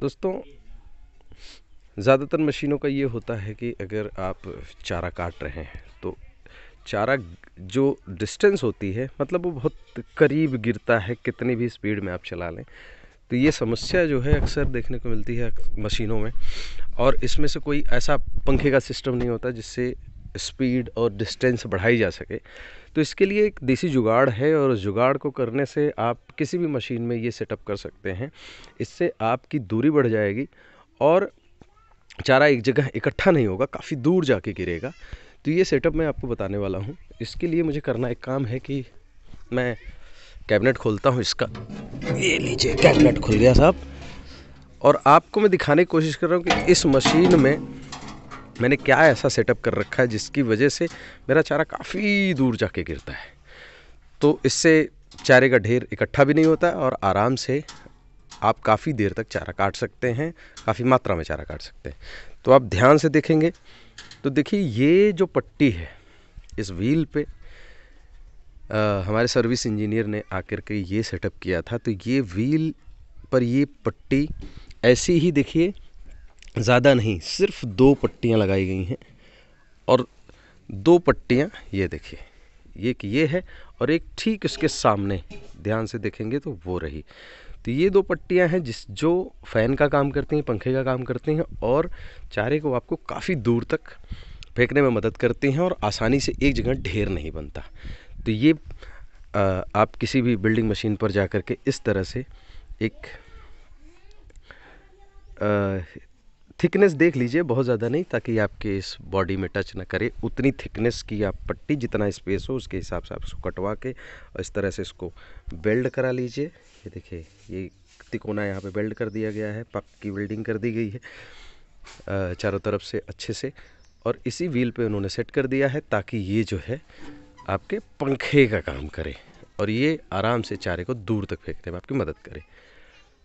दोस्तों ज़्यादातर मशीनों का ये होता है कि अगर आप चारा काट रहे हैं तो चारा जो डिस्टेंस होती है मतलब वो बहुत करीब गिरता है कितनी भी स्पीड में आप चला लें तो ये समस्या जो है अक्सर देखने को मिलती है मशीनों में और इसमें से कोई ऐसा पंखे का सिस्टम नहीं होता जिससे स्पीड और डिस्टेंस बढ़ाई जा सके तो इसके लिए एक देसी जुगाड़ है और उस जुगाड़ को करने से आप किसी भी मशीन में ये सेटअप कर सकते हैं इससे आपकी दूरी बढ़ जाएगी और चारा एक जगह इकट्ठा नहीं होगा काफ़ी दूर जाके गिरेगा तो ये सेटअप मैं आपको बताने वाला हूँ इसके लिए मुझे करना एक काम है कि मैं कैबिनेट खोलता हूँ इसका ये लीजिए कैबिनेट खुल गया साहब और आपको मैं दिखाने की कोशिश कर रहा हूँ कि इस मशीन में मैंने क्या ऐसा सेटअप कर रखा है जिसकी वजह से मेरा चारा काफ़ी दूर जाके गिरता है तो इससे चारे का ढेर इकट्ठा भी नहीं होता और आराम से आप काफ़ी देर तक चारा काट सकते हैं काफ़ी मात्रा में चारा काट सकते हैं तो आप ध्यान से देखेंगे तो देखिए ये जो पट्टी है इस व्हील पे आ, हमारे सर्विस इंजीनियर ने आकर के ये सेटअप किया था तो ये व्हील पर ये पट्टी ऐसी ही देखिए ज़्यादा नहीं सिर्फ दो पट्टियाँ लगाई गई हैं और दो पट्टियाँ ये देखिए एक ये है और एक ठीक उसके सामने ध्यान से देखेंगे तो वो रही तो ये दो पट्टियाँ हैं जिस जो फ़ैन का काम करती हैं पंखे का काम करती हैं और चारे को आपको काफ़ी दूर तक फेंकने में मदद करती हैं और आसानी से एक जगह ढेर नहीं बनता तो ये आ, आप किसी भी बिल्डिंग मशीन पर जा कर के इस तरह से एक आ, थिकनेस देख लीजिए बहुत ज़्यादा नहीं ताकि आपके इस बॉडी में टच ना करे उतनी थिकनेस की आप पट्टी जितना स्पेस हो उसके हिसाब से आप इसको कटवा के और इस तरह से इसको वेल्ड करा लीजिए ये देखिए ये तिकोना यहाँ पे वेल्ड कर दिया गया है पक की वेल्डिंग कर दी गई है चारों तरफ से अच्छे से और इसी व्हील पर उन्होंने सेट कर दिया है ताकि ये जो है आपके पंखे का काम करे और ये आराम से चारे को दूर तक फेंकने में आपकी मदद करे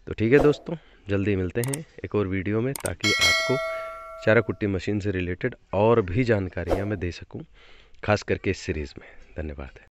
तो ठीक है दोस्तों जल्दी मिलते हैं एक और वीडियो में ताकि आपको चारा कुट्टी मशीन से रिलेटेड और भी जानकारियाँ मैं दे सकूँ खास करके इस सीरीज़ में धन्यवाद